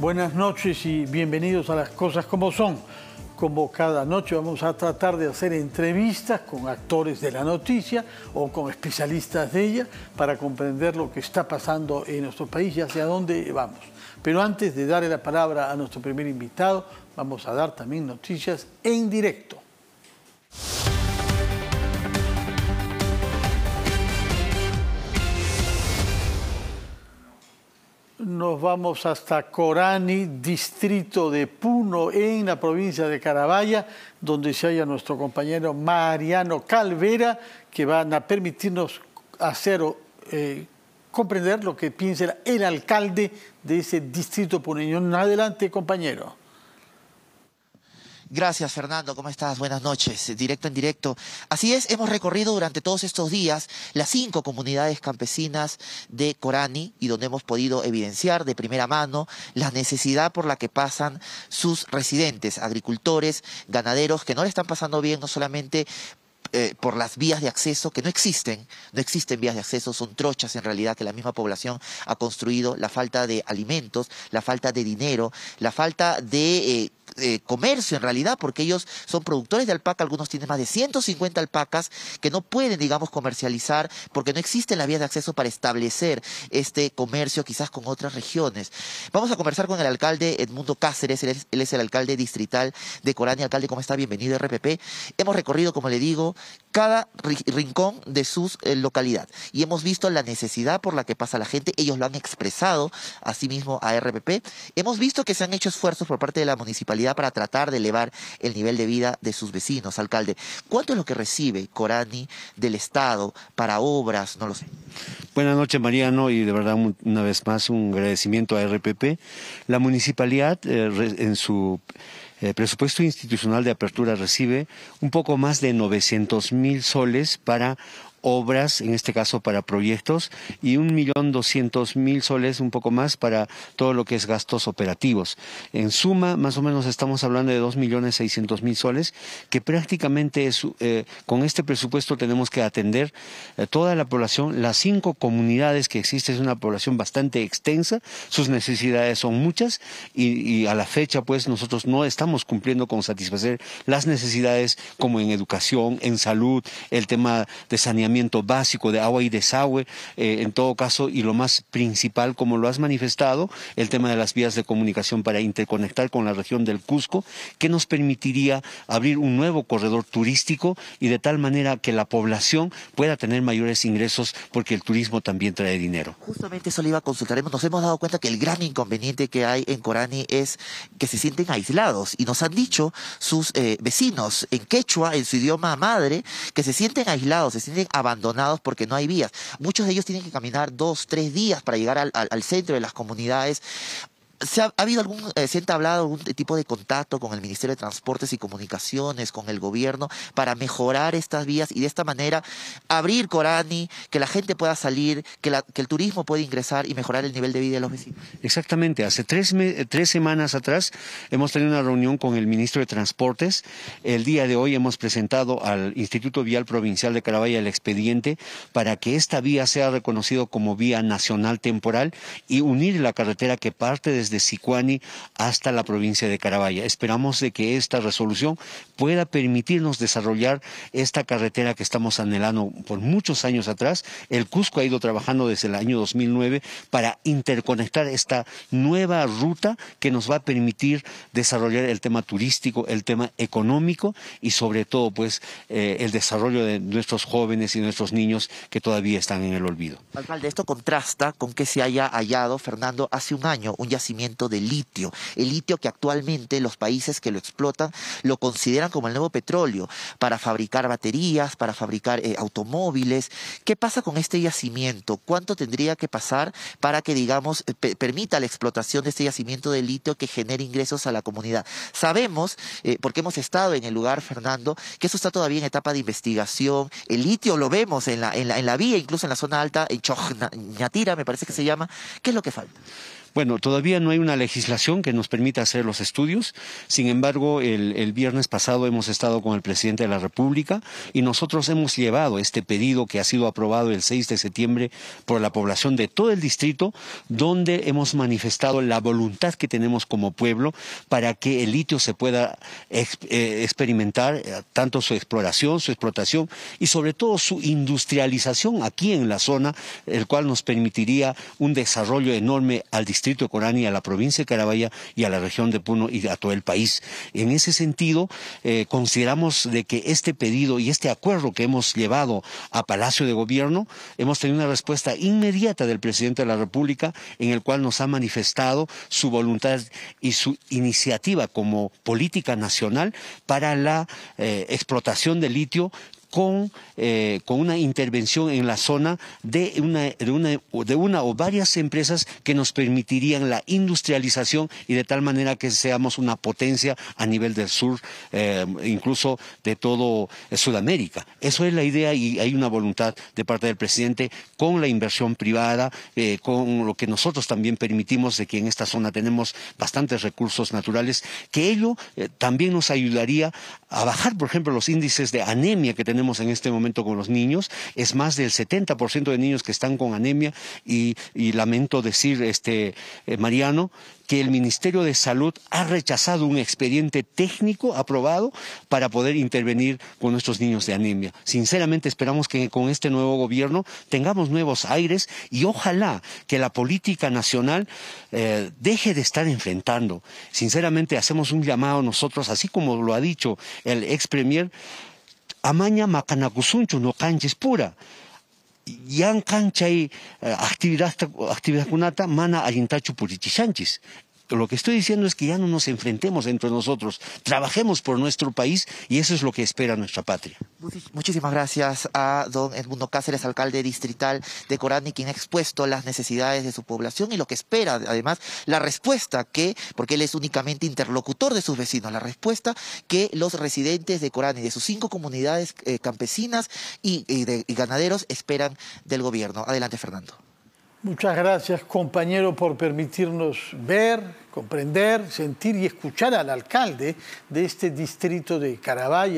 buenas noches y bienvenidos a las cosas como son. Como cada noche vamos a tratar de hacer entrevistas con actores de la noticia o con especialistas de ella para comprender lo que está pasando en nuestro país y hacia dónde vamos. Pero antes de darle la palabra a nuestro primer invitado, vamos a dar también noticias en directo. nos vamos hasta Corani, distrito de Puno, en la provincia de Carabaya, donde se halla nuestro compañero Mariano Calvera, que van a permitirnos hacer eh, comprender lo que piensa el alcalde de ese distrito puneño. Adelante, compañero. Gracias, Fernando. ¿Cómo estás? Buenas noches. Directo en directo. Así es, hemos recorrido durante todos estos días las cinco comunidades campesinas de Corani y donde hemos podido evidenciar de primera mano la necesidad por la que pasan sus residentes, agricultores, ganaderos, que no le están pasando bien, no solamente eh, por las vías de acceso que no existen, no existen vías de acceso, son trochas en realidad que la misma población ha construido, la falta de alimentos, la falta de dinero, la falta de eh, eh, comercio en realidad, porque ellos son productores de alpaca, algunos tienen más de 150 alpacas que no pueden, digamos, comercializar porque no existe la vía de acceso para establecer este comercio quizás con otras regiones. Vamos a conversar con el alcalde Edmundo Cáceres, él es, el alcalde distrital de Colania. Alcalde, ¿cómo está? Bienvenido RPP. Hemos recorrido, como le digo, cada rincón de su eh, localidad y hemos visto la necesidad por la que pasa la gente, ellos lo han expresado asimismo, mismo a RPP. Hemos visto que se han hecho esfuerzos por parte de la municipalidad para tratar de elevar el nivel de vida de sus vecinos, alcalde. ¿Cuánto es lo que recibe Corani del Estado para obras? No lo sé. Buenas noches, Mariano, y de verdad una vez más un agradecimiento a RPP. La municipalidad eh, en su el presupuesto institucional de apertura recibe un poco más de 900 mil soles para obras, en este caso para proyectos, y un millón doscientos mil soles, un poco más, para todo lo que es gastos operativos. En suma, más o menos estamos hablando de dos millones seiscientos mil soles, que prácticamente eh, con este presupuesto tenemos que atender eh, toda la población, las cinco comunidades que existen, es una población bastante extensa, sus necesidades son muchas, y a la fecha, pues, nosotros no estamos estamos cumpliendo con satisfacer las necesidades como en educación, en salud, el tema de saneamiento básico, de agua y desagüe, eh, en todo caso, y lo más principal, como lo has manifestado, el tema de las vías de comunicación para interconectar con la región del Cusco, que nos permitiría abrir un nuevo corredor turístico y de tal manera que la población pueda tener mayores ingresos porque el turismo también trae dinero. Justamente eso consultaremos. Nos hemos dado cuenta que el gran inconveniente que hay en Corani es que se sienten aislados y nos han dicho sus eh, vecinos en quechua, en su idioma madre, que se sienten aislados, se sienten abandonados porque no hay vías. Muchos de ellos tienen que caminar dos, tres días para llegar al, al centro de las comunidades ¿Se ha, habido algún, eh, se ha algún tipo de contacto con el Ministerio de Transportes y Comunicaciones, con el gobierno, para mejorar estas vías y de esta manera abrir Corani, que la gente pueda salir, que, el turismo pueda ingresar y mejorar el nivel de vida de los vecinos? Exactamente. Hace eh, tres, semanas atrás hemos tenido una reunión con el ministro de Transportes. El día de hoy hemos presentado al Instituto Vial Provincial de Carabaya el expediente para que esta vía sea reconocida como vía nacional temporal y unir la carretera que parte desde de Sicuani hasta la provincia de Carabaya. Esperamos de que esta resolución pueda permitirnos desarrollar esta carretera que estamos anhelando por muchos años atrás. El Cusco ha ido trabajando desde el año 2009 para interconectar esta nueva ruta que nos va a permitir desarrollar el tema turístico, el tema económico y sobre todo pues eh, el desarrollo de nuestros jóvenes y nuestros niños que todavía están en el olvido. Alcalde, esto contrasta con que se haya hallado, Fernando, hace un año un yacimiento de litio. El litio que actualmente los países que lo explotan lo consideran como el nuevo petróleo para fabricar baterías, para fabricar eh, automóviles. ¿Qué pasa con este yacimiento? ¿Cuánto tendría que pasar para que, digamos, eh, permita la explotación de este yacimiento de litio que genere ingresos a la comunidad? Sabemos, eh, porque hemos estado en el lugar, Fernando, que eso está todavía en etapa de investigación. El litio lo vemos en la, en la, vía, incluso en la zona alta, en Chojnatira, me parece que se llama. ¿Qué es lo que falta? Bueno, todavía no hay una legislación que nos permita hacer los estudios, sin embargo, el, viernes pasado hemos estado con el presidente de la República y nosotros hemos llevado este pedido que ha sido aprobado el 6 de septiembre por la población de todo el distrito, donde hemos manifestado la voluntad que tenemos como pueblo para que el litio se pueda eh, experimentar, eh, tanto su exploración, su explotación y sobre todo su industrialización aquí en la zona, el cual nos permitiría un desarrollo enorme al distrito distrito Corani, a la provincia de Carabaya y a la región de Puno y a todo el país. En ese sentido, eh, consideramos de que este pedido y este acuerdo que hemos llevado a Palacio de Gobierno, hemos tenido una respuesta inmediata del presidente de la República, en el cual nos ha manifestado su voluntad y su iniciativa como política nacional para la eh, explotación de litio eh, con, una intervención en la zona de una, de, una, o varias empresas que nos permitirían la industrialización y de tal manera que seamos una potencia a nivel del sur, eh, incluso de todo eh, Sudamérica. Eso es la idea y hay una voluntad de parte del presidente con la inversión privada, con lo que nosotros también permitimos de que en esta zona tenemos bastantes recursos naturales, que ello también nos ayudaría a bajar, por ejemplo, los índices de anemia que tenemos tenemos en este momento con los niños. Es más del 70% de niños que están con anemia y, lamento decir, este, eh, Mariano, que el Ministerio de Salud ha rechazado un expediente técnico aprobado para poder intervenir con nuestros niños de anemia. Sinceramente esperamos que con este nuevo gobierno tengamos nuevos aires y ojalá que la política nacional eh, deje de estar enfrentando. Sinceramente hacemos un llamado nosotros, así como lo ha dicho el ex premier, amaña makanakusunchu noqanchis pura yanqan chay eh, actividad kunata mana allintachu purichishanchis lo que estoy diciendo es que ya no nos enfrentemos entre nosotros, trabajemos por nuestro país y eso es lo que espera nuestra patria. Muchísimas gracias a don Edmundo Cáceres, alcalde distrital de Corani, quien ha expuesto las necesidades de su población y lo que espera, además, la respuesta que, porque él es únicamente interlocutor de sus vecinos, la respuesta que los residentes de Corani, de sus cinco comunidades eh, campesinas y ganaderos, esperan del gobierno. Adelante, Fernando. Muchas gracias, compañero, por permitirnos ver, comprender, sentir y escuchar al alcalde de este distrito de Carabaya.